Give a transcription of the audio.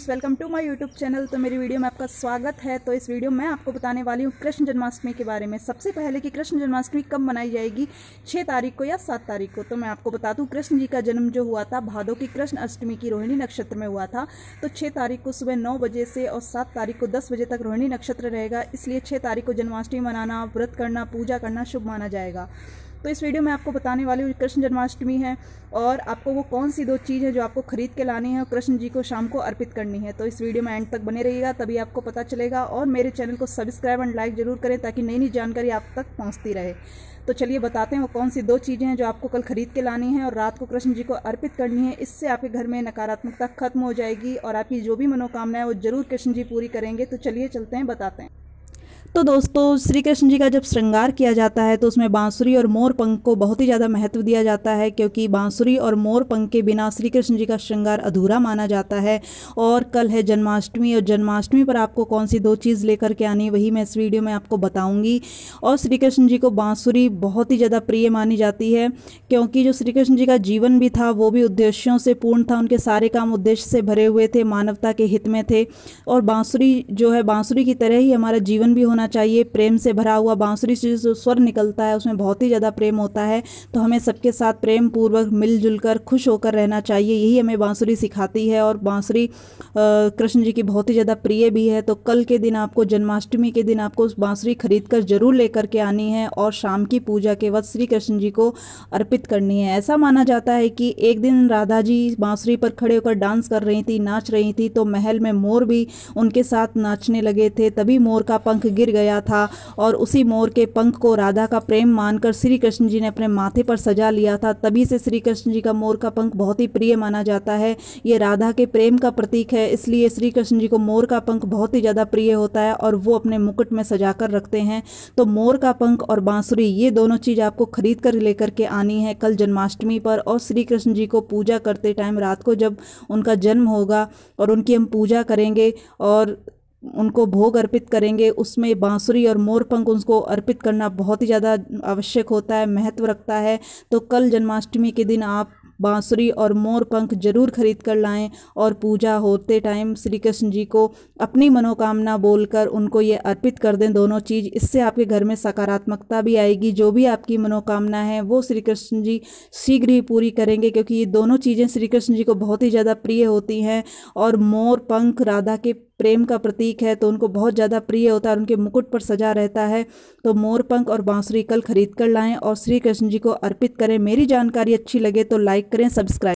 friends welcome to my YouTube channel तो मेरी video में आपका स्वागत है तो इस वीडियो में आपको बताने वाली हूँ कृष्ण जन्माष्टमी के बारे में सबसे पहले कि कृष्ण जन्माष्टमी कब मनाई जाएगी छः तारीख को या सात तारीख को तो मैं आपको बता दूँ कृष्ण जी का जन्म जो हुआ था भादो की कृष्ण अष्टमी की रोहिणी नक्षत्र में हुआ था तो छः तारीख को सुबह नौ बजे से और सात तारीख को दस बजे तक रोहिणी नक्षत्र रहेगा इसलिए छः तारीख को जन्माष्टमी मनाना व्रत करना पूजा करना शुभ माना जाएगा तो इस वीडियो में आपको बताने वाली हूँ कृष्ण जन्माष्टमी है और आपको वो कौन सी दो चीज़ है जो आपको खरीद के लानी है और कृष्ण जी को शाम को अर्पित करनी है तो इस वीडियो में एंड तक बने रहिएगा तभी आपको पता चलेगा और मेरे चैनल को सब्सक्राइब एंड लाइक जरूर करें ताकि नई नई जानकारी आप तक पहुँचती रहे तो चलिए बताते हैं वो कौन सी दो चीज़ें हैं जो आपको कल खरीद के लानी है और रात को कृष्ण जी को अर्पित करनी है इससे आपके घर में नकारात्मकता खत्म हो जाएगी और आपकी जो भी मनोकामना है वो जरूर कृष्ण जी पूरी करेंगे तो चलिए चलते हैं बताते हैं तो दोस्तों श्री कृष्ण जी का जब श्रृंगार किया जाता है तो उसमें बांसुरी और मोर पंख को बहुत ही ज़्यादा महत्व दिया जाता है क्योंकि बांसुरी और मोर पंख के बिना श्री कृष्ण जी का श्रृंगार अधूरा माना जाता है और कल है जन्माष्टमी और जन्माष्टमी पर आपको कौन सी दो चीज़ लेकर के आनी वही मैं इस वीडियो में आपको बताऊँगी और श्री कृष्ण जी को बांसुरी बहुत ही ज़्यादा प्रिय मानी जाती है क्योंकि जो श्री कृष्ण जी का जीवन भी था वो भी उद्देश्यों से पूर्ण था उनके सारे काम उद्देश्य से भरे हुए थे मानवता के हित में थे और बांसुरी जो है बाँसुरी की तरह ही हमारा जीवन भी होना होना चाहिए प्रेम से भरा हुआ बांसुरी से जो स्वर निकलता है उसमें बहुत ही ज़्यादा प्रेम होता है तो हमें सबके साथ प्रेम पूर्वक मिलजुल कर खुश होकर रहना चाहिए यही हमें बांसुरी सिखाती है और बांसुरी कृष्ण जी की बहुत ही ज़्यादा प्रिय भी है तो कल के दिन आपको जन्माष्टमी के दिन आपको उस बांसुरी खरीद कर जरूर लेकर के आनी है और शाम की पूजा के वक्त श्री कृष्ण जी को अर्पित करनी है ऐसा माना जाता है कि एक दिन राधा जी बांसुरी पर खड़े होकर डांस कर रही थी नाच रही थी तो महल में मोर भी उनके साथ नाचने लगे थे तभी मोर का पंख गिर गिर गया था और उसी मोर के पंख को राधा का प्रेम मानकर श्री कृष्ण जी ने अपने माथे पर सजा लिया था तभी से श्री कृष्ण जी का मोर का पंख बहुत ही प्रिय माना जाता है ये राधा के प्रेम का प्रतीक है इसलिए श्री कृष्ण जी को मोर का पंख बहुत ही ज़्यादा प्रिय होता है और वो अपने मुकुट में सजा कर रखते हैं तो मोर का पंख और बांसुरी ये दोनों चीज़ आपको खरीद कर लेकर के आनी है कल जन्माष्टमी पर और श्री कृष्ण जी को पूजा करते टाइम रात को जब उनका जन्म होगा और उनकी हम पूजा करेंगे और उनको भोग अर्पित करेंगे उसमें बांसुरी और मोरपंख उनको अर्पित करना बहुत ही ज़्यादा आवश्यक होता है महत्व रखता है तो कल जन्माष्टमी के दिन आप बांसुरी और मोर पंख जरूर खरीद कर लाएं और पूजा होते टाइम श्री कृष्ण जी को अपनी मनोकामना बोलकर उनको ये अर्पित कर दें दोनों चीज़ इससे आपके घर में सकारात्मकता भी आएगी जो भी आपकी मनोकामना है वो श्री कृष्ण जी शीघ्र ही पूरी करेंगे क्योंकि ये दोनों चीज़ें श्री कृष्ण जी को बहुत ही ज़्यादा प्रिय होती हैं और मोर पंख राधा के प्रेम का प्रतीक है तो उनको बहुत ज़्यादा प्रिय होता है उनके मुकुट पर सजा रहता है तो मोरपंख और बांसुरी कल खरीद कर लाएँ और श्री कृष्ण जी को अर्पित करें मेरी जानकारी अच्छी लगे तो लाइक करें सब्सक्राइब